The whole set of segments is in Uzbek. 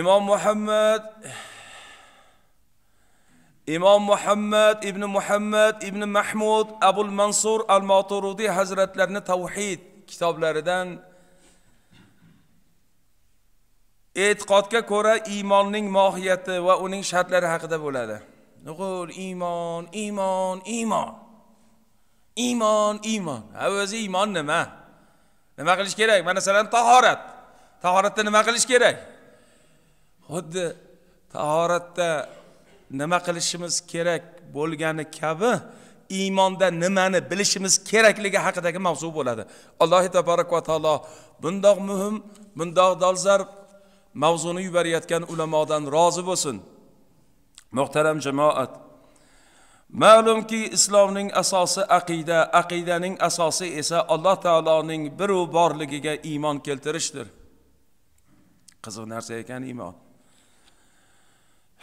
imom muhammad imom muhammad ibn muhammad ibn mahmud abul mansur al moturudiy hazratlarini tavhid kitoblaridan e'tiqodga ko'ra iymonning mohiyati va uning shartlari haqida bo'ladi nuqul iymon iymon iymon iymon iymon ha o'zi iymon nima nima qilish kerak masalan tahorat tahoratda nima qilish kerak xuddi tahoratda nima qilishimiz kerak bo'lgani kabi iymonda nimani bilishimiz kerakligi haqidagi mavzu bo'ladi alloh taborak va taolo bundoq muhim bundoq dolzarb mavzuni yuborayotgan ulamodan rozi bo'lsin muhtaram jamoat ma'lumki islomning asosi aqida aqidaning asosi esa alloh taoloning biru borligiga iymon keltirishdir qiziq narsa ekan iymon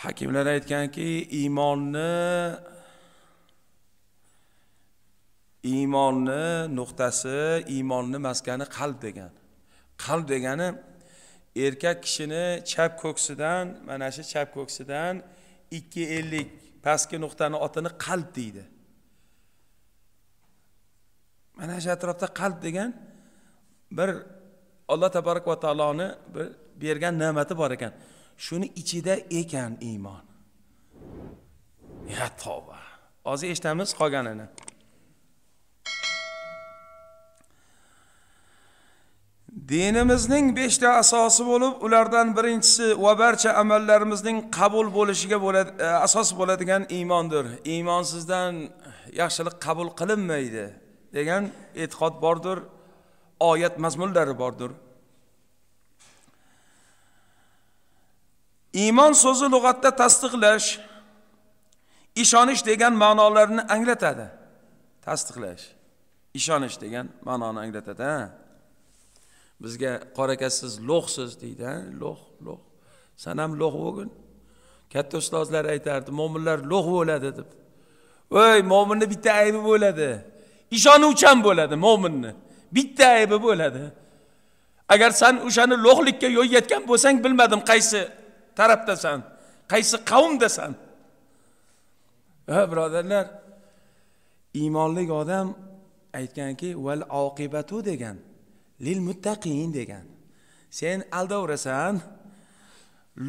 hakimlar aytganki iymonni iymonni nuqtasi iymonni maskani qalb degan qalb degani erkak kishini chap ko'ksidan mana shu chap ko'ksidan ikki ellik pastki nuqtani otini qalb deydi mana shu atrofda qalb degan bir alloh tabarak va taoloni bir bergan ne'mati bor ekan shuni ichida ekan iymon ya tavba hozir eshitamiz qolganini dinimizning beshta asosi bo'lib ulardan birinchisi va barcha amallarimizning qabul bo'lishiga bo'ladi e, asos bo'ladigan iymondir iymonsizdan yaxshilik qabul qilinmaydi degan e'tiqod bordir oyat mazmunlari bordir iymon so'zi lug'atda tasdiqlash ishonish degan ma'nolarni anglatadi tasdiqlash ishonish degan ma'noni anglatadi bizga qora aka lo'qsiz deydi ha lo'q lo'q san ham lo'q bo'lgin katta ustozlar aytardi mo'minlar lo'q bo'ladi deb voy mo'minni bitta aybi bo'ladi ishonuvchan bo'ladi mo'minni bitta aybi bo'ladi agar san o'shani lo'qlikka yo'l yetgan bo'lsang bilmadim qaysi tarafdasan qaysi qavmdasan va birodarlar iymonli odam aytganki val oqibatu degan lil muttaqin degan sen aldaverasan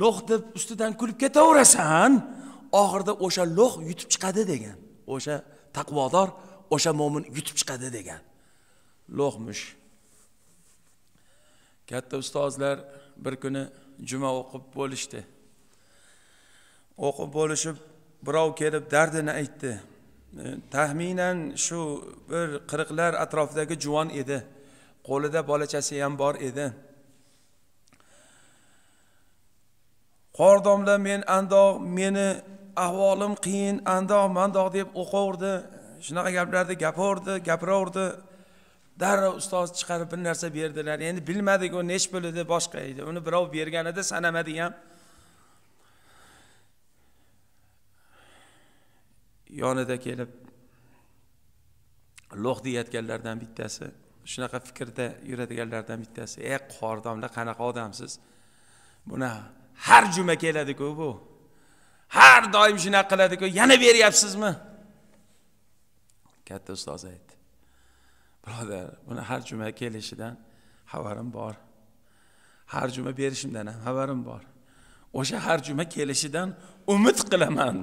lo'h deb ustidan kulib ketaverasan oxirida o'sha lo'h yutib chiqadi degan o'sha taqvodor o'sha mo'min yutib chiqadi degan lo'hmish katta ustozlar bir kuni juma o'qib bo'lishdi o'qib bo'lishib birov kelib dardini aytdi e, taxminan shu bir qirqlar atrofidagi juvon edi qo'lida bolachasi ham bor edi domla men andoq meni ahvolim qiyin andoq mandoq deb o'qaverdi shunaqa gaplarni gapaverdi gapiraverdi darrov ustoz chiqarib bir narsa berdilar endi bilmadik u nech pul edi boshqa edi uni birov bergan edi sanamadik ham yonida kelib lo'h deyayotganlardan bittasi shunaqa fikrda yuradiganlardan bittasi ey qori domla qanaqa odamsiz buni har juma keladiku bu har doim shunaqa qiladiku yana beryapsizmi katta ustoz aytdi birodar buni har juma kelishidan xabarim bor har juma berishimdan ham xabarim bor o'sha har juma kelishidan umid qilaman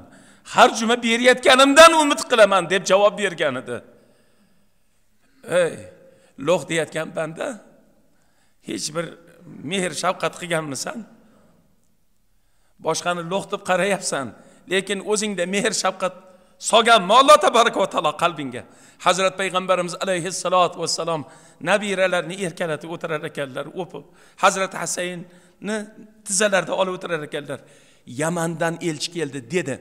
har juma berayotganimdan umid qilaman deb javob bergan edi ey lo'h deyotgan banda hech bir mehr shafqat qilganmisan boshqani lo'h deb qarayapsan lekin o'zingda mehr shafqat solganmi alloh tabaraka va taolo qalbingga hazrat payg'ambarimiz alayhissalotu vassalom nabiralarini erkalatib o'tirar ekanlar o'pib hazrati hasaynni tizzalarida olib o'tirar ekanlar yamandan elchi keldi dedi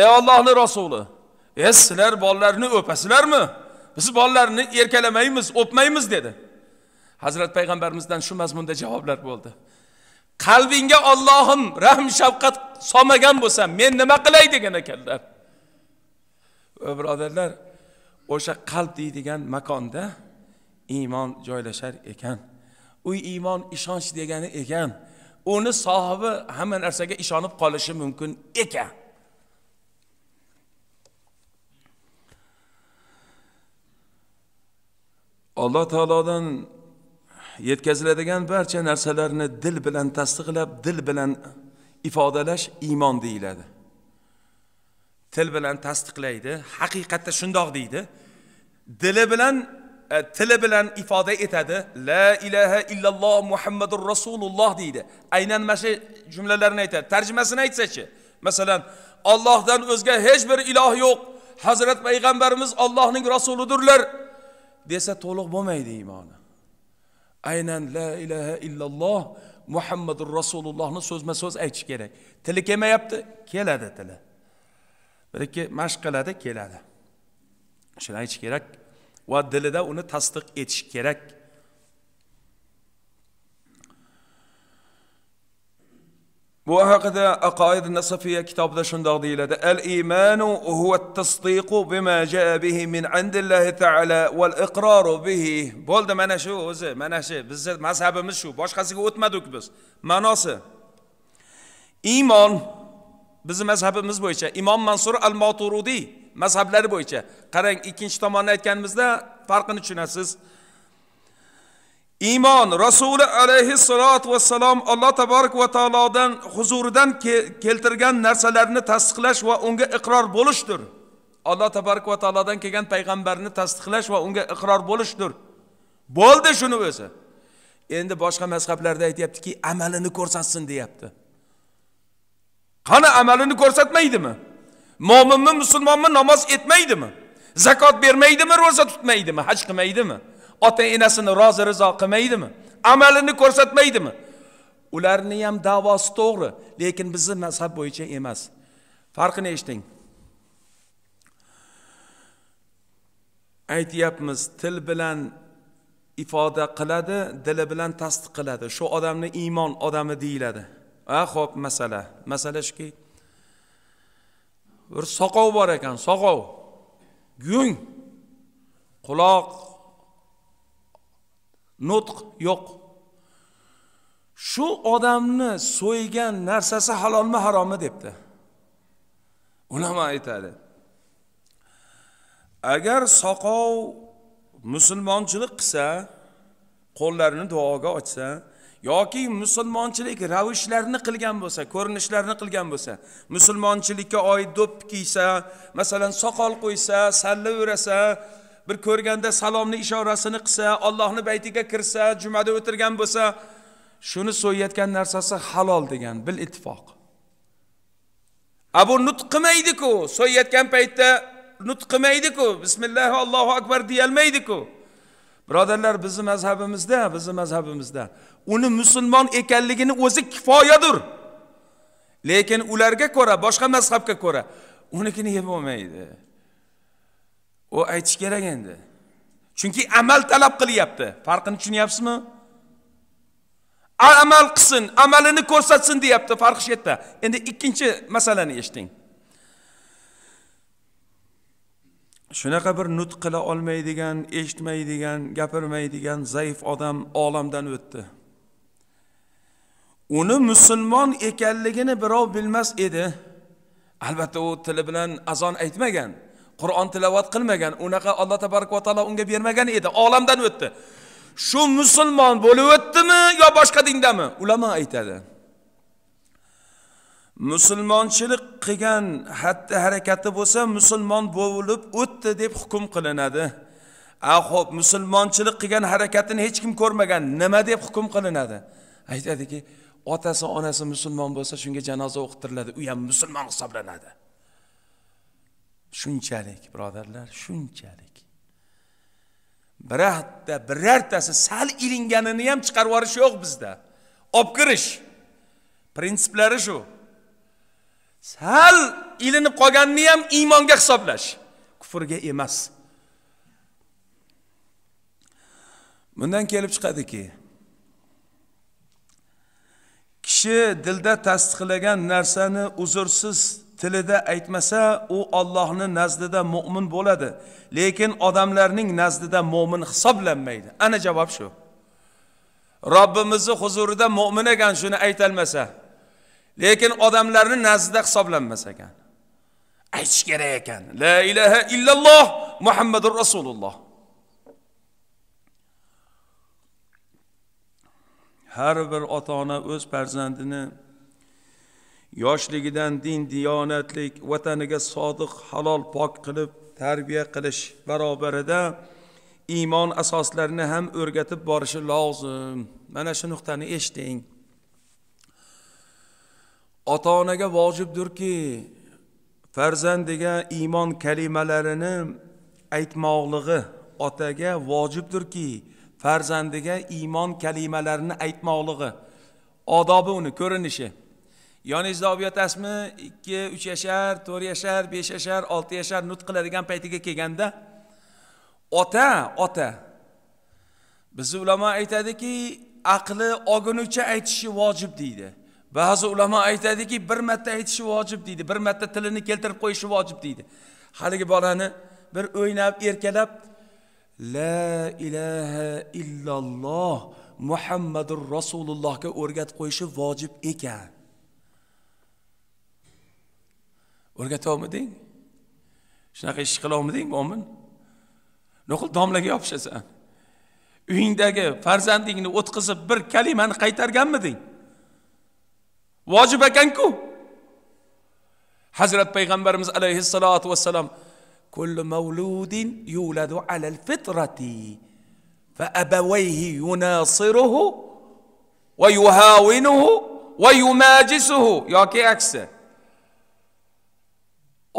ey ollohni rasuli e sizlar bolalarni o'pasizlarmi biz bolalarni erkalamaymiz o'pmaymiz dedi hazrat payg'ambarimizdan shu mazmunda javoblar bo'ldi qalbingga ollohim rahm shafqat solmagan bo'lsa men nima qilay degan ekanlar birodarlar o'sha qalb deydigan makonda iymon joylashar ekan u iymon ishonch degani ekan uni sohibi hamma narsaga ishonib qolishi mumkin ekan alloh taolodan yetkaziladigan barcha narsalarni dil bilan tasdiqlab dil bilan ifodalash iymon deyiladi til bilan tasdiqlaydi haqiqatda shundoq deydi dili bilan e, tili bilan ifoda etadi la ilaha illalloh muhammadur rasululloh deydi aynan mana shu jumlalarni aytadi tarjimasini aytsachi masalan ollohdan o'zga hech bir iloh yo'q hazrat payg'ambarimiz ollohning rasulidirlar desa to'liq bo'lmaydi iymoni aynan la ilaha illalloh muhammadur rasulullohni so'zma so'z aytish kerak tili kelmayapti keladi tili bir ikki mashq qiladi keladi shuni aytish kerak va dilida uni tasdiq etish kerak bu haqida aqoid nasafiya kitobida shundoq deyiladi al imanu huva tasdiqu bima jaa bihi min indillahi taala wal iqroru bihi bo'ldi mana shu o'zi mana shu bizni mazhabimiz shu boshqasiga o'tmadik biz ma'nosi iymon bizni mazhabimiz bo'yicha imom mansur al moturudiy mazhablari bo'yicha qarang ikkinchi tomonni aytganimizda farqini tushunasiz iymon rasuli alayhissalotu vassalom alloh taborak va taolodan huzuridan ke keltirgan narsalarni tasdiqlash va unga iqror bo'lishdir alloh taborak va taolodan kelgan payg'ambarni tasdiqlash va unga iqror bo'lishdir bo'ldi shuni o'zi endi boshqa mazhablarda aytyaptiki amalini ko'rsatsin deyapti qani amalini ko'rsatmaydimi mo'minmi musulmonmi namoz etmaydimi zakot bermaydimi ro'za tutmaydimi haj qilmaydimi ota enasini rozi rizo qilmaydimi amalini ko'rsatmaydimi ularni ham davosi to'g'ri lekin bizni mazhab bo'yicha emas farqini eshiting aytyapmiz til bilan ifoda qiladi dili bilan tasdiq qiladi shu odamni iymon odami deyiladi a ho'p masala masala shuki bir soqov bor ekan soqov gung quloq nutq yo'q shu odamni so'ygan narsasi halolmi harommi debdi ulamo aytadi agar soqov musulmonchilik qilsa qo'llarini duoga ochsa yoki musulmonchilik ravishlarini qilgan bo'lsa ko'rinishlarini qilgan bo'lsa musulmonchilikka oid do'p kiysa masalan soqol qo'ysa salla o'rasa bir ko'rganda salomni ishorasini qilsa Allohni baytiga kirsa jumada o'tirgan bo'lsa shuni so'yayotgan narsasi halol degan bil ittifoq a bu nutq qilmaydiku so'yayotgan paytda nutq qilmaydiku bismillah allohu akbar deyolmaydiku birodarlar bizni mazhabimizda bizni mazhabimizda uni musulmon ekanligini o'zi kifoyadir lekin ularga ko'ra boshqa mazhabga ko'ra unikini yeb bo'lmaydi u aytish kerak endi chunki amal talab qilyapti farqini tushunyapsizmi amal qilsin amalini ko'rsatsin deyapti farqi shu yerda endi ikkinchi masalani eshiting shunaqa bir nutq qila olmaydigan eshitmaydigan gapirmaydigan zaif odam olamdan o'tdi uni musulmon ekanligini birov bilmas edi albatta u tili bilan azon aytmagan qur'on tilovat qilmagan unaqa alloh tabarak va taolo unga bermagan edi olamdan o'tdi shu musulmon bo'lib o'tdimi yo boshqa dindami ulamo aytadi musulmonchilik qilgan xatti harakati bo'lsa musulmon bo'lib o'tdi deb hukm qilinadi a ho'p musulmonchilik qilgan harakatini hech kim ko'rmagan nima deb hukm qilinadi aytadiki otasi onasi musulmon bo'lsa shunga janoza o'qitiriladi u ham musulmon hisoblanadi shunchalik birodarlar shunchalik birata birartasi sal ilinganini ham chiqarib yuborish yo'q bizda olib kirish prinsiplari shu sal ilinib qolganini ham iymonga hisoblash kufrga emas bundan kelib chiqadiki kishi dilda tasdiqlagan narsani uzursiz tilida aytmasa u Allohning nazdida mu'min bo'ladi lekin odamlarning nazdida mu'min hisoblanmaydi ana javob shu robbimizni huzurida mo'min ekan shuni aytolmasa lekin odamlarni nazdida hisoblanmas ekan aytish kerak ekan la ilaha illalloh muhammadur rasululloh har bir ota ona o'z farzandini yoshligidan din diyonatlik vataniga sodiq halol pok qilib tarbiya qilish barobarida iymon asoslarini ham o'rgatib borishi lozim mana shu nuqtani eshiting ota onaga vojibdirki farzandiga iymon kalimalarini aytmoqlig'i otaga vojibdirki farzandiga iymon kalimalarini aytmoqlig'i odobi uni ko'rinishi yoningizda olib yotasizmi ikki uch yashar to'rt yashar besh yashar olti yashar nutq qiladigan paytiga kelganda ota ota bizni ulamo aytadiki aqli ogunicha aytishi vojib deydi ba'zi ulamo aytadiki bir marta aytishi vojib deydi bir marta tilini keltirib qo'yishi vojib deydi haligi bolani bir o'ynab erkalab la ilaha illalloh muhammadur rasulullohga o'rgatib qo'yishi vojib ekan o'rgatyapmiding shunaqa ish qilyapmiding mo'min nuqul domlaga yopishasan uyingdagi farzandingni o'tqizib bir kalimani qaytarganmiding vojib ekanku hazrat payg'ambarimiz alayhissalotu vassalam kullu mavludin yuladu alal fitrati fa abawayhi yunasiruhu va yuhawinuhu va yumajisuhu yoki aksi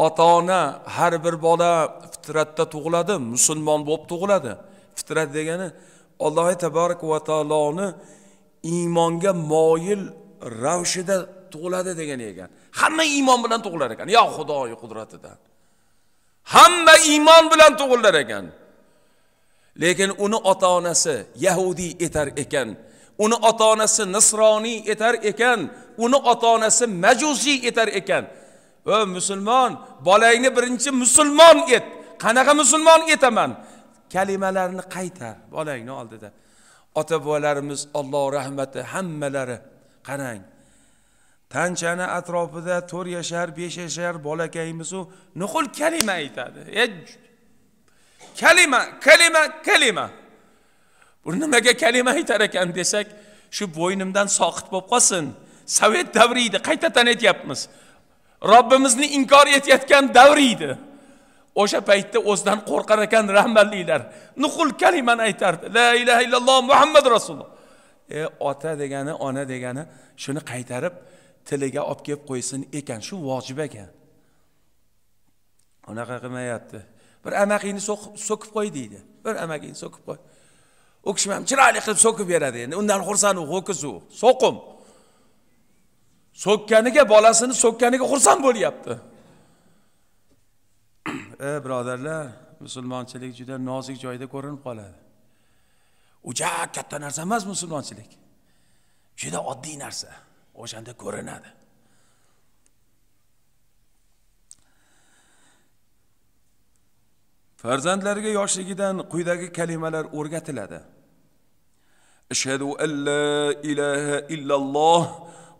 ota ona har bir bola fitratda tug'iladi musulmon bo'lib tug'iladi fitrat degani alloh taborak va taoloni iymonga moyil ravshida tug'iladi degan ekan hamma iymon bilan tug'ilar ekan yo xudoyi qudratidan hamma iymon bilan tug'ilar ekan lekin uni ota onasi yahudiy etar ekan uni ota onasi nisroniy etar ekan uni ota onasi majusiy etar ekan o musulmon bolangni birinchi musulmon et qanaqa musulmon etaman kalimalarni qaytar bolangni oldida ota bobolarimiz alloh rahmati hammalari qarang tanchani atrofida to'rt yashar besh yashar bolakayimizu nuqul kalima aytadi kalima kalima kalima bu nimaga kalima aytar ekan desak shu bo'ynimdan soqit bo'lib qolsin sovet davri edi qaytadan aytyapmiz robbimizni inkor etayotgan davri edi o'sha paytda o'zidan qo'rqar ekan rahmatlilar nuqul kalimani aytardi la ilaha illalloh muhammad rasululloh e ota degani ona degani shuni qaytarib tiliga olib kelib qo'ysin ekan shu vojib ekan unaqa qilmayapti bir amakingni so'kib qo'y deydi bir amakingni so'kib qo'y u kishi ham chiroyli qilib so'kib beradi endi undan xursand u ho'kiz u so'qim so'kkaniga bolasini so'kkaniga xursand bo'lyapti e birodarlar musulmonchilik juda nozik joyda ko'rinib qoladi o'ja katta narsa emas musulmonchilik juda oddiy narsa o'shanda ko'rinadi farzandlarga yoshligidan quyidagi kalimalar o'rgatiladi ashhadu an la ilaha illalloh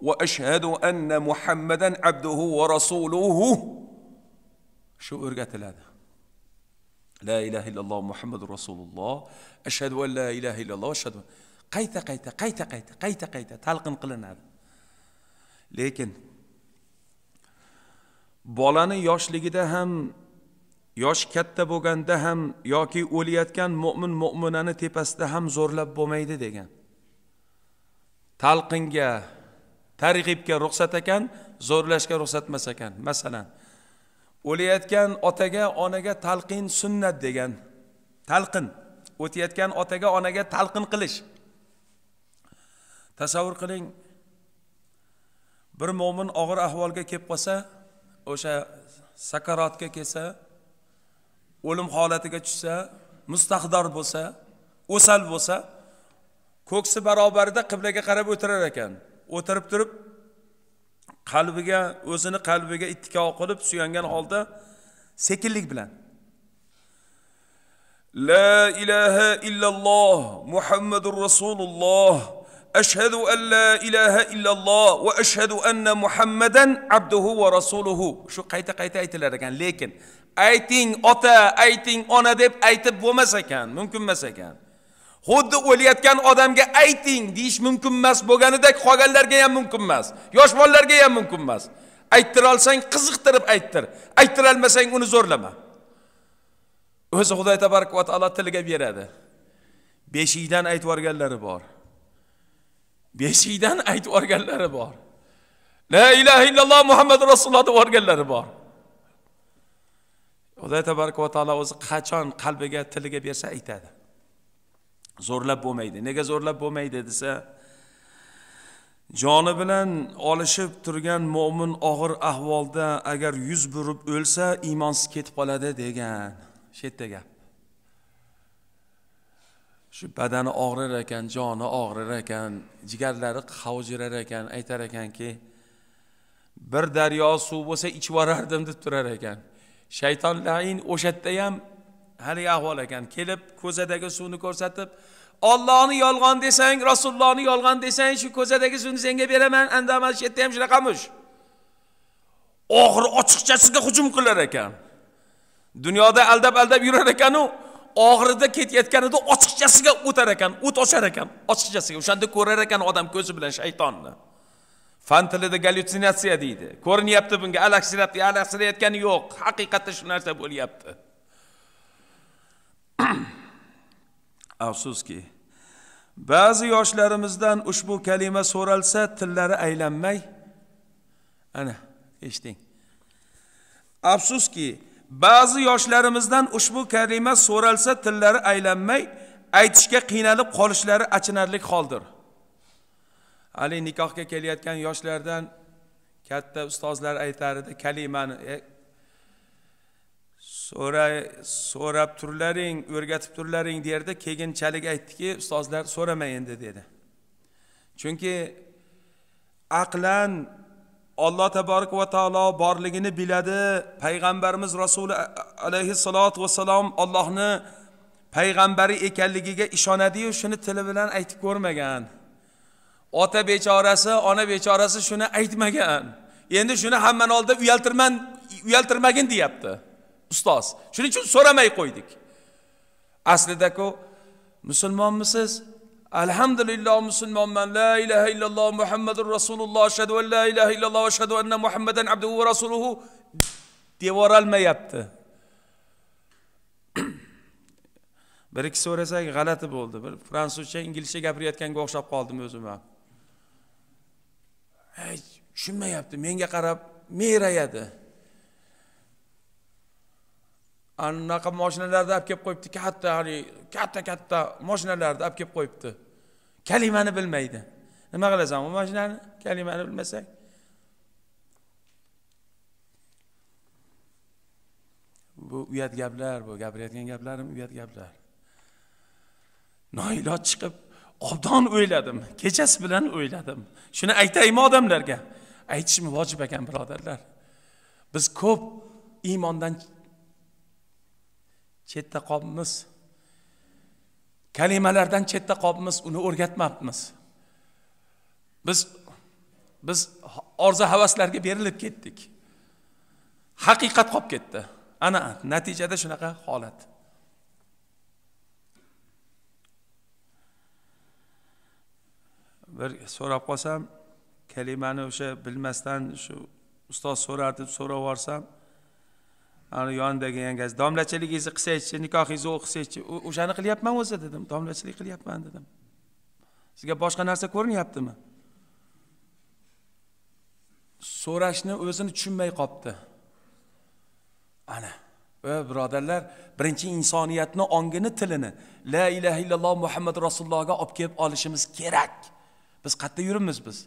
va ashhadu anna muhammadan abduhu va rasuluhu shu o'rgatiladi la ilaha illalloh muhammadu rasululloh ashhadu an la ilaha illalloh ashhadu qayta qayta qayta qayta qayta qayta talqin qilinadi lekin bolani yoshligida ham yosh katta bo'lganda ham yoki o'layotgan mo'min mo'minani tepasida ham zo'rlab bo'lmaydi degan talqinga targ'ibga ruxsat ekan zo'rlashga ruxsat emas ekan masalan o'layotgan otaga onaga talqin sunnat degan talqin o'tayotgan otaga onaga talqin qilish tasavvur qiling bir mo'min og'ir ahvolga kelib qolsa o'sha sakarotga kelsa o'lim holatiga tushsa mustahdor bo'lsa o'sal bo'lsa ko'ksi barobarida qiblaga qarab o'tirar ekan o'tirib turib qalbiga o'zini qalbiga ittikov qilib suyangan holda sekinlik bilan la ilaha illalloh muhammadur rasululloh ashhadu an la ilaha illalloh va ashhadu anna muhammadan abduhu va rasuluhu shu qayta qayta aytilar ekan lekin ayting ota ayting ona deb aytib bo'lmas ekan mumkin emas ekan xuddi o'layotgan odamga ayting deyish mumkin emas bo'lganidek qolganlarga ham mumkin emas yosh bolalarga ham mumkin emas ayttira olsang qiziqtirib ayttir ayttira olmasang uni zo'rlama o'zi xudoy tabarak va taolo tiliga beradi beshikdan aytib yuborganlari bor beshikdan aytib yuborganlari bor la ilaha illalloh muhammad rasululloh deb yuborganlari bor xudoy tabarak va taolo o'zi qachon qalbiga tiliga bersa aytadi zo'rlab bo'lmaydi nega zo'rlab bo'lmaydi desa joni bilan olishib turgan mo'min og'ir ahvolda agar yuz burib o'lsa iymonsiz ketib qoladi degan shu yerda gap shu badani og'rir ekan joni og'rir ekan jigarlari qavjirar ekan aytar ekanki bir daryo suv bo'lsa ichib yuborardim deb turar ekan shayton lain o'sha yerda ham haligi ahvol ekan kelib ko'zadagi suvni ko'rsatib ollohni yolg'on desang rasulullohni yolg'on desang shu ko'zadagi suvni senga beraman mana shu yerda ham shunaqamish oxiri ochiqchasiga hujum qilar ekan dunyoda aldab aldab yurar ekanu oxirida ketayotganida ochiqchasiga o'tar ekan o't ochar ekan ochiqchasiga o'shanda ko'rar ekan odam ko'zi bilan shaytonni fan tilida gallyutsinatsiya deydi ko'rinyapti bunga alaksirayapti alaksirayotgani yo'q haqiqatda shu narsa bo'lyapti afsuski ba'zi yoshlarimizdan ushbu kalima so'ralsa tillari aylanmay ana eshiting afsuski ba'zi yoshlarimizdan ushbu kalima so'ralsa tillari aylanmay aytishga qiynalib qolishlari achinarli holdir Ali nikohga kelayotgan yoshlardan katta ustozlar aytar edi kalimani e, so'rab turlaring o'rgatib turlaring derdi keyinchalik aytdiki ustozlar so'rama endi dedi chunki aqlan olloh taborak va taolo borligini biladi payg'ambarimiz rasuli alayhissalotu vassalom ollohni payg'ambari ekanligiga ishonadiyu shuni tili bilan aytib ko'rmagan ota bechorasi ona bechorasi shuni aytmagan endi shuni hammani oldida uyaltirman uyaltirmagin deyapti ustoz shuning uchun so'ramay qo'ydik aslida-ku musulmonmisiz alhamdulillah musulmonman la ilaha illalloh muhammadur rasululloh ashhadu an la ilaha illalloh ashhadu anna muhammadan abduhu va rasuluhu devorolmayapti bir ikki so'rasak g'alati bo'ldi bir fransuzcha inglizcha gapirayotganga o'xshab qoldim o'zim ham hech tushunmayapti menga qarab merayadi anaqa moshinalarda olib kelib qo'yibdi katta haligi katta katta moshinalarda olib kelib qo'yibdi kalimani bilmaydi nima qilasan u mashinani kalimani bilmasak bu uyat gaplar bu gapirayotgan gaplarim uyat gaplar noiloj chiqib obdon o'yladim kechasi bilan o'yladim shuni aytaymi odamlarga aytishim vojib ekan birodarlar biz ko'p iymondan chetda qolibmiz kalimalardan chetda qolibmiz uni o'rgatmabmiz biz biz orzu havaslarga berilib ketdik haqiqat qolib ketdi ana natijada shunaqa holat bir so'rab qolsam kalimani o'sha bilmasdan shu ustoz so'radi deb so'rab yuborsam ani yonidagi yangasi domlachiligingizni qilsangizchi nikohingizni o'qisangizchi o'shani qilyapman o'zi dedim domlachilik qilyapman dedim sizga boshqa narsa ko'rinyaptimi so'rashni o'zini tushunmay qolibdi ana va birodarlar birinchi insoniyatni ongini tilini la ilaha illalloh muhammad rasulullohga olib kelib olishimiz kerak biz qayerda yuribmiz biz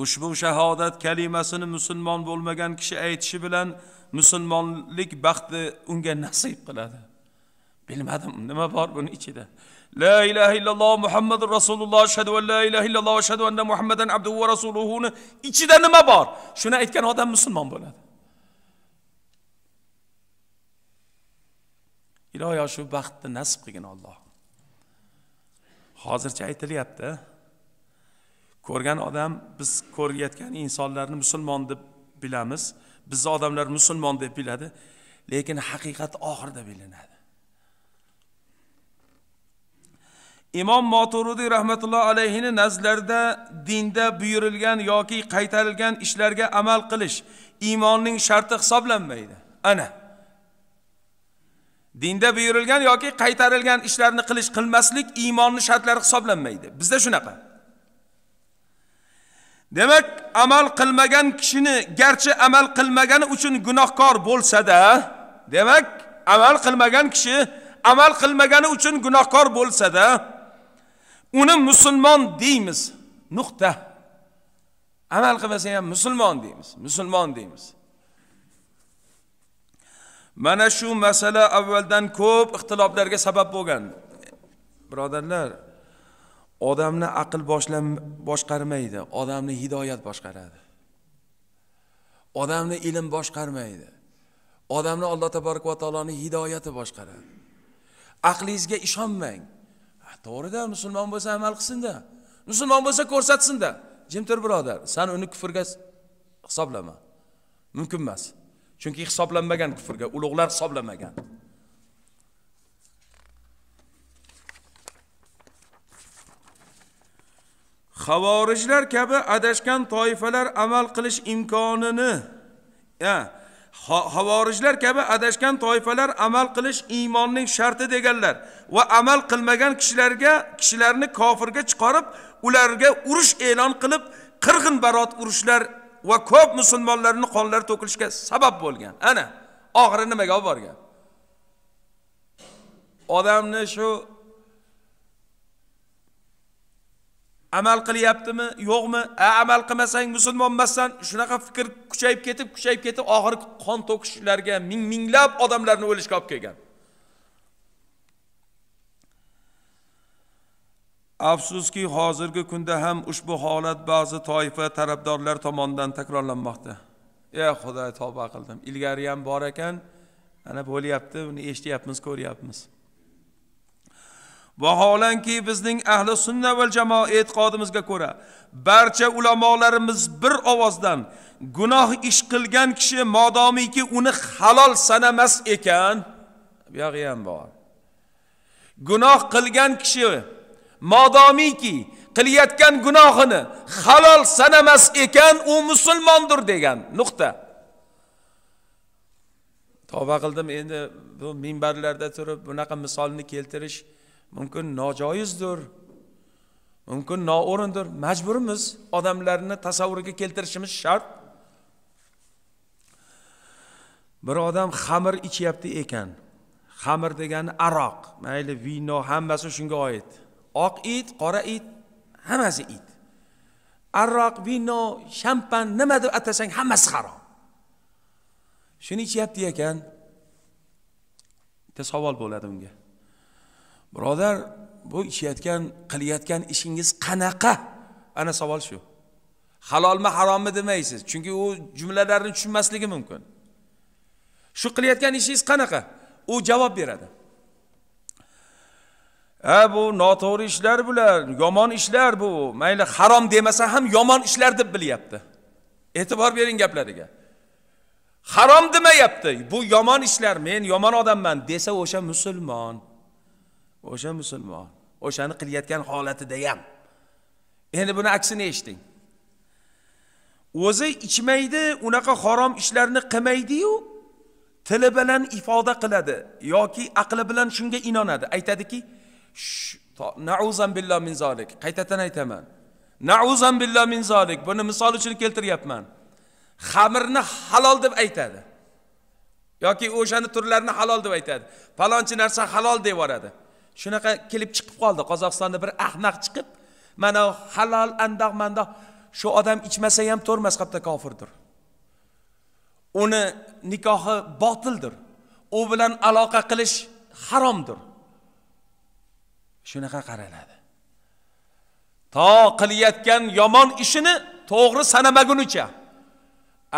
ushbu shahodat kalimasini musulmon bo'lmagan kishi aytishi bilan musulmonlik baxti unga nasib qiladi bilmadim nima bor buni ichida la ilaha illalloh muhammadu rasululloh ashhadu an la ilaha illalloh ashhadu anna muhammadan abduhu va rasuluhuni ichida nima bor shuni aytgan odam musulmon bo'ladi iloyo shu baxtni nasib qilgin olloh hozircha aytilyapti ko'rgan odam biz ko'rayotgan insonlarni musulmon deb bilamiz bizni odamlar musulmon deb biladi lekin haqiqat oxirida bilinadi imom moturudiy rahmatullohi alayhini nazarlarida dinda buyurilgan yoki qaytarilgan ishlarga amal qilish iymonning sharti hisoblanmaydi ana dinda buyurilgan yoki qaytarilgan ishlarni qilish qilmaslik iymonni shartlari hisoblanmaydi bizda shunaqa demak amal qilmagan kishini garchi amal qilmagani uchun gunohkor bo'lsa-da, demak amal qilmagan kishi amal qilmagani uchun gunohkor bo'lsa-da, uni musulmon deymiz. Nuqta. Amal qilmasa ham musulmon deymiz. Musulmon deymiz. Mana shu masala avvaldan ko'p ixtiloflarga sabab bo'lgan. Birodarlar, odamni aql boshqarmaydi odamni hidoyat boshqaradi odamni ilm boshqarmaydi odamni alloh tabaraka va taoloning hidoyati boshqaradi aqlingizga ishonmang to'g'rida musulmon bo'lsa amal qilsinda musulmon bo'lsa ko'rsatsinda jim tur birodar san uni kufrga hisoblama mumkin emas chunki hisoblanmagan kufrga ulug'lar hisoblamagan havorijlar kabi adashgan toifalar amal qilish imkonini havorijlar kabi adashgan toifalar amal qilish iymonning sharti deganlar va amal qilmagan kishilarga kishilarni kofirga chiqarib ularga urush e'lon qilib qirg'in barot urushlar va ko'p musulmonlarni qonlari to'kilishiga sabab bo'lgan ana oxiri nimaga olib borgan odamni shu amal qilyaptimi yo'qmi a amal qilmasang musulmon emassan shunaqa fikr kuchayib ketib kuchayib ketib oxiri qon to'kishlarga ming minglab odamlarni o'lishga olib kelgan afsuski hozirgi kunda ham ushbu holat ba'zi toifa tarafdorlar tomonidan takrorlanmoqda e xudo tavba qildim ilgari ham bor ekan mana bo'lyapti uni eshityapmiz ko'ryapmiz vaholanki bizning ahli sunna va jamoa e'tiqodimizga ko'ra barcha ulamolarimiz bir ovozdan gunoh ish qilgan kishi modomiki uni halol sanamas ekan buyog'i ham bor gunoh qilgan kishi modomiki qilayotgan gunohini halol sanamas ekan u musulmondir degan nuqta tavba qildim endi bu minbarlarda turib bunaqa misolni keltirish mumkin nojoizdir mumkin noo'rindir majburmiz odamlarni tasavvuriga keltirishimiz shart bir odam xamir ichyapti ekan xamir degani aroq mayli vino hammasi shunga oid oq it qora it hammasi it aroq vino shampan nima deb atasang hammasi harom shuni ichyapti ekan bitta savol bo'ladi unga birodar bu ichayotgan qilayotgan ishingiz qanaqa ana savol shu halolmi harommi demaysiz chunki u jumlalarni tushunmasligi mumkin shu qilayotgan ishingiz qanaqa u javob beradi ha bu noto'g'ri ishlar bular yomon ishlar bu mayli harom demasa ham yomon ishlar deb bilyapti e'tibor bering gaplariga harom demayapti bu yomon ishlar men yomon odamman desa o'sha musulmon o'sha musulmon o'shani qilayotgan holatida ham endi buni aksini eshiting o'zi ichmaydi unaqa harom ishlarni qilmaydiyu tili bilan ifoda qiladi yoki aqli bilan shunga inonadi aytadiki nauzan billah min zolik qaytadan aytaman nauzan billah min zolik buni misol uchun keltiryapman xamirni halol deb aytadi yoki o'shani turlarini halol deb aytadi falonchi narsa halol deb yuboradi shunaqa kelib chiqib qoldi qozog'istonda bir ahmaq chiqib mana halol andoq mandoq shu odam ichmasa ham to'rmas mazhabda kofirdir uni nikohi botildir u bilan aloqa qilish haromdir shunaqa qaraladi to qilayotgan yomon ishini to'g'ri sanamagunicha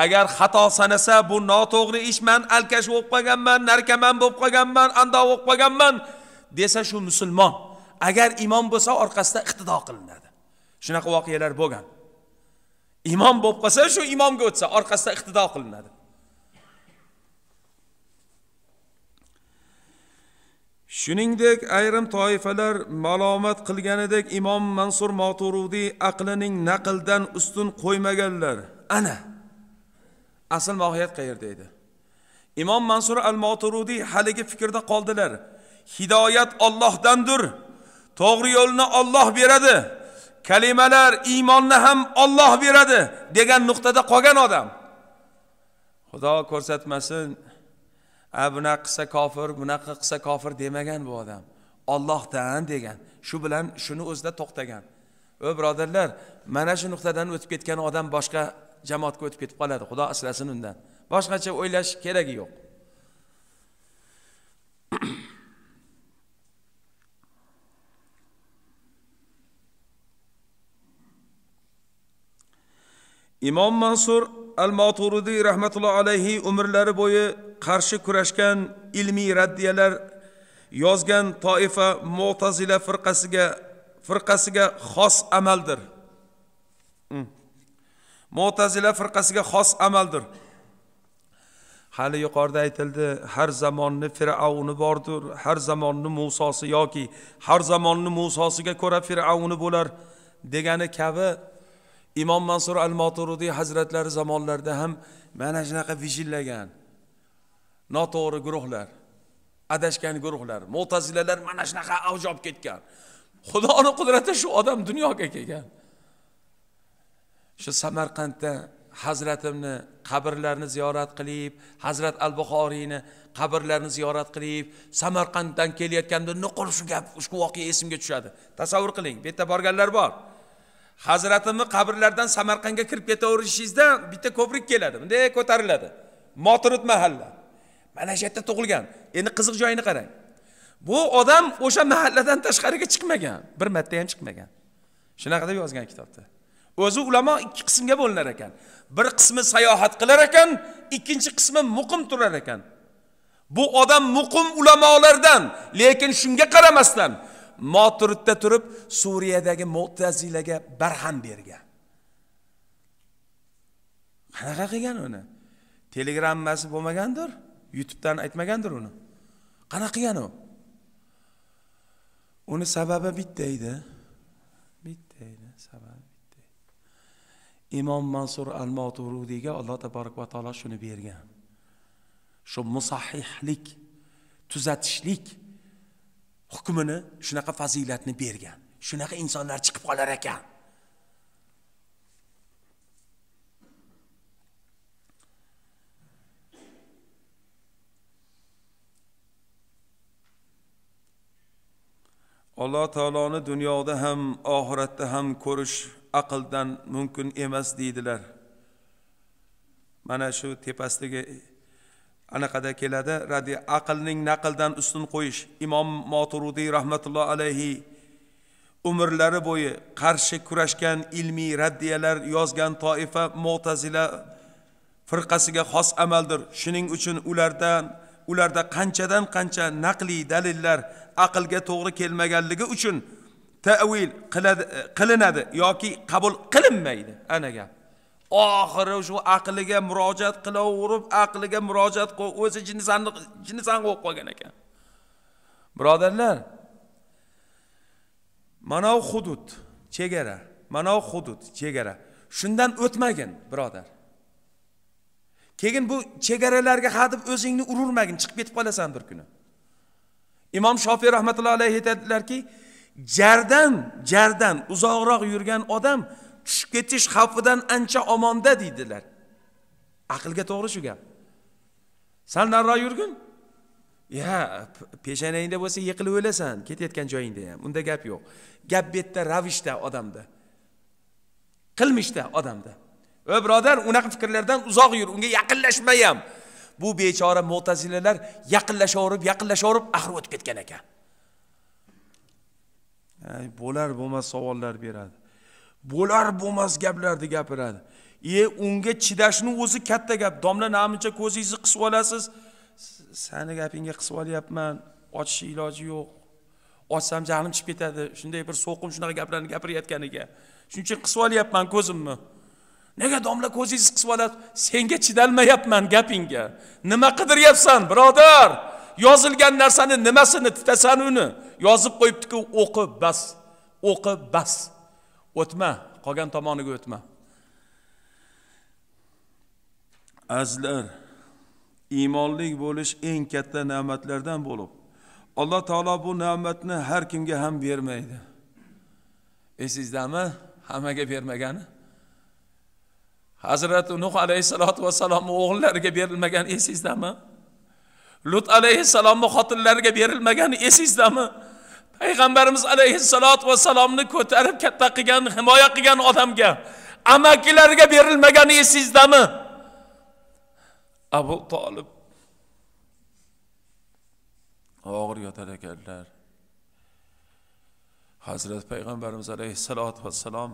agar xato sanasa bu noto'g'ri ishman alkash bo'lib qolganman narkoman bo'lib qolganman andoq bo'lib qolganman desa shu musulmon agar imom bo'lsa orqasida iqtido qilinadi shunaqa voqealar bo'lgan imom bo'lib qolsa shu imomga o'tsa orqasida iqtido qilinadi shuningdek ayrim toifalar malomat qilganidek imom mansur moturudiy aqlining naqldan ustun qo'ymaganlar ana asl mohiyat qayerda edi imom mansur al moturudiy haligi fikrda qoldilar hidoyat Allohdandir to'g'ri yo'lni Alloh beradi kalimalar iymonni ham Alloh beradi degan nuqtada qolgan odam xudo ko'rsatmasin a bunaqa qilsa kofir bunaqa qilsa kofir demagan bu odam Allohdan degan shu bilan shuni o'zida to'xtagan o birodarlar mana shu nuqtadan o'tib ketgan odam boshqa jamoatga o'tib ketib qoladi xudo asrasin undan boshqacha o'ylash keragi yo'q imom mansur al moturidiy rahmatullohi alayhi umrlari bo'yi qarshi kurashgan ilmiy raddiyalar yozgan toifa mo'tazila firqasiga firqasiga xos amaldir hmm. mo'tazila firqasiga xos amaldir hali yuqorida aytildi har zamonni fir'avni bordir har zamonni musosi yoki har zamonni musosiga ko'ra fir'avni bo'lar degani kabi imom mansur al moturudiy hazratlari zamonlarida ham mana shunaqa vijillagan noto'g'ri guruhlar adashgan guruhlar mo'tazilalar mana shunaqa avj olib ketgan xudoni qudrati shu odam dunyoga kelgan shu samarqandda hazratimni qabrlarini ziyorat qilib hazrat al buxoriyni qabrlarini ziyorat qilib samarqanddan kelayotganda nuqul shu gap shu voqea esimga tushadi tasavvur qiling bu yerda borganlar bor hazratimni qabrlaridan samarqandga kirib ketaverishingizda bitta ko'prik keladi bunday ko'tariladi motirut mahalla mana shu yerda tug'ilgan endi qiziq joyini qarang bu odam o'sha mahalladan tashqariga chiqmagan bir marta ham chiqmagan shunaqa deb yozgan kitobda o'zi ulamo ikki qismga bo'linar ekan bir qismi sayohat qilar ekan ikkinchi qismi muqim turar ekan bu odam muqim ulamolardan lekin shunga qaramasdan moturudda turib suriyadagi mo'tazilaga barham bergan qanaqa qilgan uni telegrammasi bo'lmagandir youtubedan aytmagandir uni qanaqa qilgan u uni sababi bitta edi bitta edi sababi bitta imom mansur al moturudiyga alloh taborak va taolo shuni bergan shu musahhihlik tuzatishlik hukmini shunaqa fazilatni bergan shunaqa insonlar chiqib qolar ekan alloh taoloni dunyoda ham oxiratda ham ko'rish aqldan mumkin emas deydilar mana shu tepasidagi anaqada keladi radi aqlning naqldan ustun qo'yish imom moturudiy rahmatulloh alayhi umrlari bo'yi qarshi kurashgan ilmiy raddiyalar yozgan toifa mo'tazila firqasiga xos amaldir shuning uchun ulardan ularda qanchadan qancha naqliy dalillar aqlga to'g'ri kelmaganligi uchun tavil qilinadi yoki qabul qilinmaydi ana gap oxiri shu aqliga murojaat qilaverib aqliga murojaat qilib o'zi jinsani jinsan bo'lib qolgan ekan birodarlar mana bu hudud chegara mana bu hudud chegara shundan o'tmagin birodar keyin bu chegaralarga hadeb o'zingni ururmagin chiqib ketib qolasan bir kuni imom shofiy rahmatullohi alayhi aytadilarki jardan jardan uzoqroq yurgan odam tushib ketish xavfidan ancha omonda deydilar aqlga to'g'ri shu gap sal nariroq yurgin ya peshonangda bo'lsa yiqilib o'lasan ketayotgan joyingda ham unda gap yo'q gap bu yerda ravishda odamda qilmishda odamda ey birodar unaqa fikrlardan uzoq yur unga yaqinlashma ham bu bechora mo'tazilalar yaqinlashaverib yaqinlashaverib axir o'tib ketgan ekan bo'lar bo'lmas savollar beradi bo'lar bo'lmas gaplarni gapiradi e unga chidashni o'zi katta gap domla namuncha ko'zingizni qisib olasiz sani gapingga qisib olyapman ochishni iloji yo'q ochsam jahlim chiqib ketadi shunday bir so'qim shunaqa gaplarni gapirayotganiga shuning uchun qisib olyapman ko'zimni nega domla ko'zingizni qisib olasiz senga chidalmayapman gapingga nima qidiryapsan birodar yozilgan narsani nimasini titasan uni yozib qo'yibdiku o'qib bas o'qib bas o'tma qolgan tomoniga o'tma azizlar iymonli bo'lish eng katta ne'matlardan bo'lib alloh taolo bu ne'matni har kimga ham bermaydi esingizdami hammaga bermagani hazrati nuh alayhissalotu vassalomni o'g'illariga berilmagani esingizdami lut alayhissalomni xotinlariga berilmagani esingizdami payg'ambarimiz alayhissalotu vassalomni ko'tarib katta qilgan himoya qilgan odamga amakilariga berilmagani esingizdami abu tolib og'ir yotar ekanlar hazrat payg'ambarimiz alayhissalotu vassalom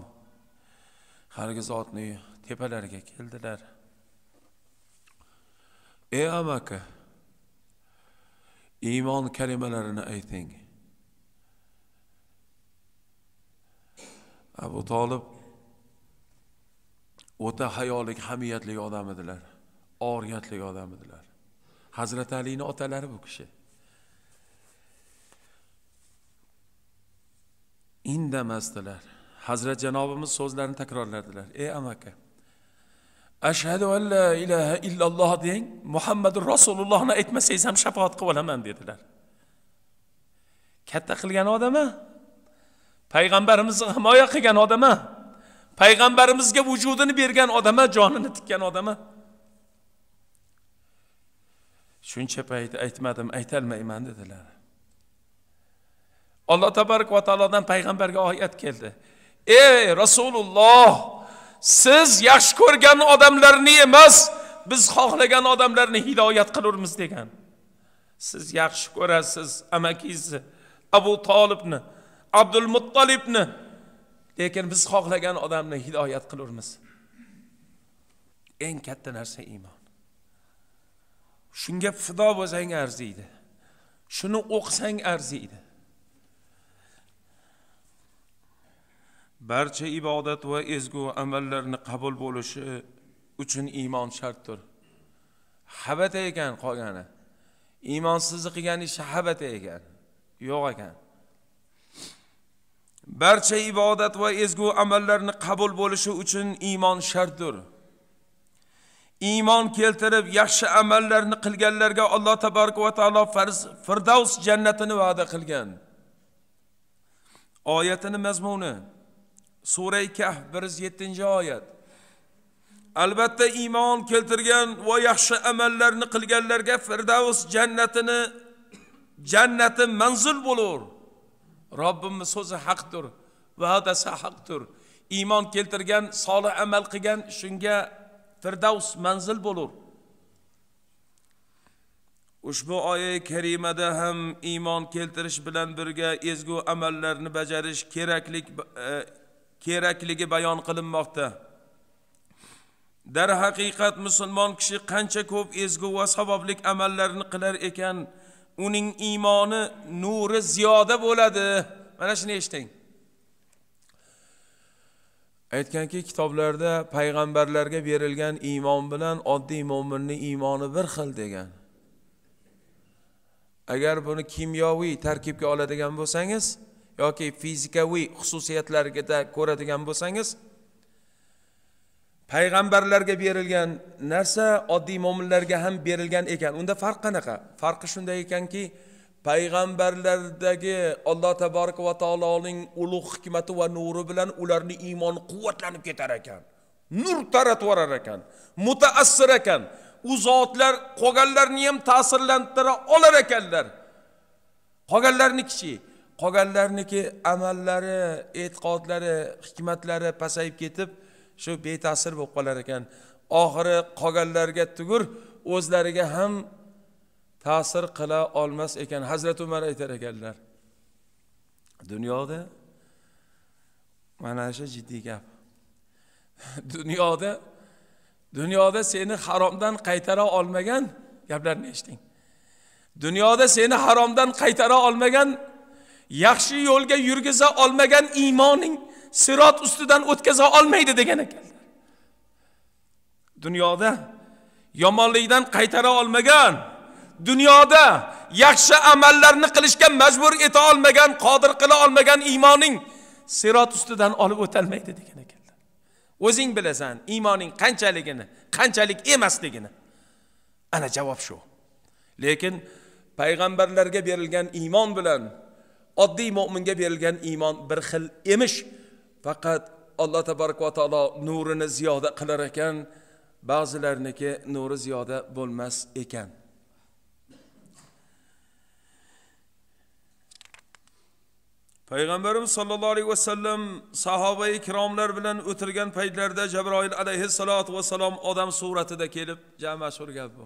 hargiz otni tepalariga keldilar ey amaka iymon kalimalarini ayting abu tolib o'ta hayolik hamiyatli odam edilar oriyatli odam edilar hazrati alini otalari bu kishi indamasdilar hazrat janobimiz so'zlarini takrorladilar ey amaka ashhadu an la ilaha illalloh deng muhammadu rasulullohni aytmasangiz ham shafoat qilib olaman dedilar katta qilgan odam a payg'ambarimizni himoya qilgan odama payg'ambarimizga vujudini bergan odama jonini tikkan odama shuncha payt aytmadim aytolmayman dedilar alloh tabarak va taolodan payg'ambarga oyat keldi ey rasululloh siz yaxshi ko'rgan odamlarni emas biz xohlagan odamlarni hidoyat qilurmiz degan siz yaxshi ko'rasiz amakingizni abu tolibni abdul muttolibni lekin biz xohlagan odamni hidoyat qilurmiz eng katta narsa iymon shunga fido bo'lsang arziydi shuni o'qisang arziydi barcha ibodat va ezgu amallarni qabul bo'lishi uchun iymon shartdir habata ekan qolgani iymonsizlik qilgan ishi habata ekan yo'q ekan barcha ibodat va ezgu amallarni qabul bo'lishi uchun iymon shartdir iymon keltirib yaxshi amallarni qilganlarga alloh tabarak va taolo farz firdavs jannatini va'da qilgan oyatini mazmuni sura kahf bir yuz yettinchi oyat albatta iymon keltirgan va yaxshi amallarni qilganlarga firdavs jannatini jannati manzil bo'lur robbimni so'zi haqdir va'dasi haqdir iymon keltirgan solih amal qilgan shunga firdavs manzil bo'lur ushbu oyi karimada ham iymon keltirish bilan birga ezgu amallarni bajarish keraklik e, kerakligi bayon qilinmoqda darhaqiqat musulmon kishi qancha ko'p ezgu va savoblik amallarni qilar ekan uning iymoni nuri ziyoda bo'ladi mana shuni eshiting aytganki kitoblarda payg'ambarlarga berilgan iymon bilan oddiy mo'minni iymoni bir xil degan agar buni kimyoviy tarkibga oladigan bo'lsangiz yoki fizikaviy xususiyatlariga ko'radigan bo'lsangiz payg'ambarlarga berilgan narsa oddiy mo'minlarga ham berilgan ekan unda farq qanaqa farqi shunday ekanki payg'ambarlardagi alloh taboraka va taoloning ulug' hikmati va nuri bilan ularni iymoni quvvatlanib ketar ekan nur taratib yuborar ekan mutaassir ekan u zotlar qolganlarni ham ta'sirlantira olar ekanlar qolganlarnikichi qolganlarniki amallari e'tiqodlari hikmatlari pasayib ketib shu beta'sir bo'lib qolar ekan oxiri qolganlarga tugur o'zlariga ham ta'sir qila olmas ekan hazrati umar aytar ekanlar dunyoda mana shu jiddiy gap dunyoda dunyoda seni haromdan qaytara olmagan gaplarni eshiting dunyoda seni haromdan qaytara olmagan yaxshi yo'lga yurgiza olmagan iymoning sirot ustidan o'tkaza olmaydi degan ekan dunyoda yomonlikdan qaytara olmagan dunyoda yaxshi amallarni qilishga majbur eta olmagan qodir qila olmagan iymoning sirot ustidan olib o'tolmaydi degan ekanlar o'zing bilasan iymoning qanchaligini qanchalik emasligini ana javob shu lekin payg'ambarlarga berilgan iymon bilan oddiy mo'minga berilgan iymon bir xil emish faqat alloh tabaraka va taolo nurini ziyoda qilar ekan ba'zilarniki nuri ziyoda bo'lmas ekan payg'ambarimiz sollallohu alayhi vasallam sahoba ikromlar bilan o'tirgan paytlarida jabroil alayhissalotu vassalom odam suratida kelib ja mashhur gap bu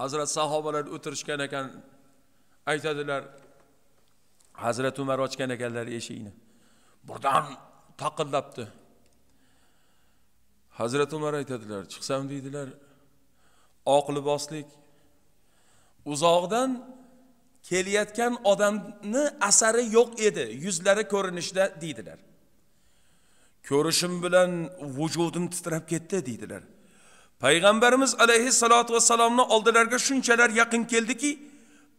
hazrat sahobalar o'tirishgan ekan aytadilar hazrat umar ochgan ekanlar eshikni birdan taqillabdi hazrati umar aytadilar chiqsam deydilar oq liboslik uzoqdan kelayotgan odamni asari yo'q edi yuzlari ko'rinishda deydilar ko'rishim bilan vujudim titrab ketdi deydilar payg'ambarimiz alayhissalotu vassalomni oldilariga shunchalar yaqin keldiki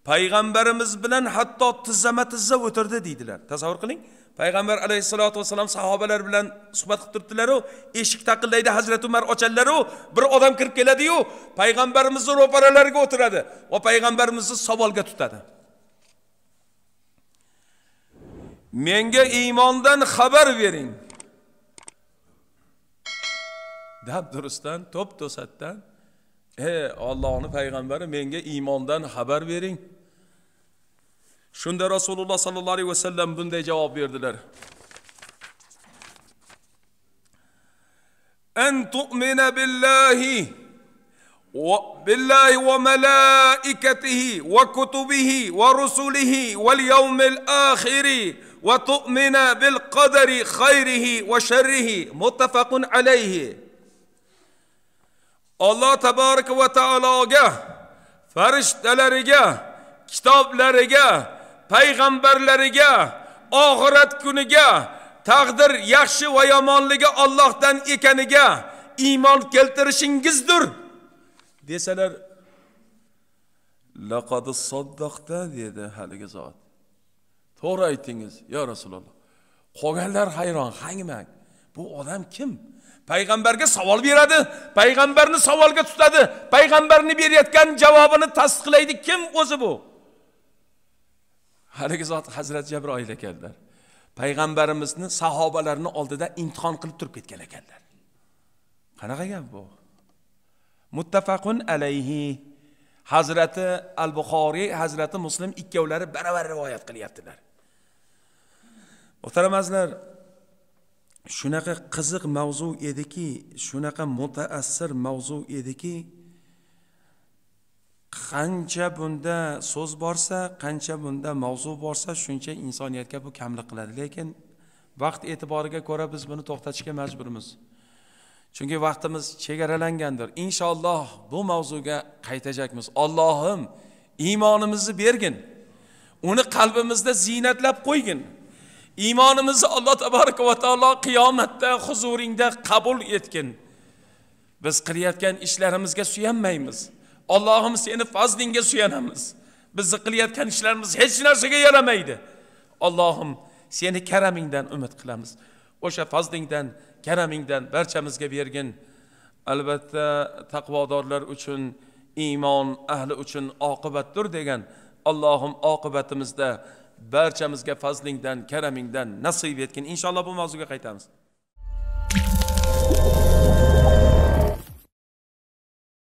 payg'ambarimiz bilan hatto tizzama tizza o'tirdi deydilar tasavvur qiling payg'ambar alayhissalotu vassalom sahobalar bilan suhbat qilib turibdilaru eshik taqillaydi hazrati umar ochadilaru bir odam kirib keladiyu payg'ambarimizni ro'paralariga o'tiradi va payg'ambarimizni savolga tutadi menga iymondan xabar bering durustdan to'p to'satdan e ollohni payg'ambari menga iymondan xabar bering shunda الله sollallohu alayhi vasallam bunday javob berdilar an ان billahi بالله وملائكته وكتبه ورسله واليوم الآخر وتؤمن بالقدر خيره وشره متفق عليه الله تبارك وتعالى فرشتلرگه kitoblarga payg'ambarlariga oxirat kuniga taqdir yaxshi va yomonligi Allohdan ekaniga iymon keltirishingizdir desalar laqad soddaqda dedi haligi zot to'g'ri aytdingiz yo rasululloh qolganlar hayron hangmang bu odam kim payg'ambarga savol beradi payg'ambarni savolga tutadi payg'ambarni berayotgan javobini tasdiqlaydi kim o'zi bu haligi zot hazrati jabroil ekanlar payg'ambarimizni sahobalarini oldida imtihon qilib turib ketgan ekanlar qanaqa gap bu muttafaqun alayhi hazrati al buxoriy hazrati muslim ikkovlari baravar rivoyat qilyaptilar muhtaram shunaqa qiziq mavzu ediki shunaqa mutaassir mavzu ediki qancha bunda so'z borsa qancha bunda mavzu borsa shuncha insoniyatga bu kamlik qiladi lekin vaqt e'tiboriga ko'ra biz buni to'xtatishga majburmiz chunki vaqtimiz chegaralangandir inshaalloh bu mavzuga qaytajakmiz ollohim iymonimizni bergin uni qalbimizda ziynatlab qo'ygin iymonimizni alloh taboraka va taolo qiyomatda huzuringda qabul etgin biz qilayotgan ishlarimizga suyanmaymiz Allohim seni fazlingga suyanamiz. Bizni qilayotgan ishlarimiz hech narsaga yaramaydi. Allohim seni karamingdan umid qilamiz. O'sha fazlingdan, karamingdan barchamizga bergin. Albatta taqvodorlar uchun, iymon ahli uchun oqibatdir degan Allohim oqibatimizda barchamizga fazlingdan, karamingdan nasib etgin. Inshaalloh bu mavzuga qaytamiz.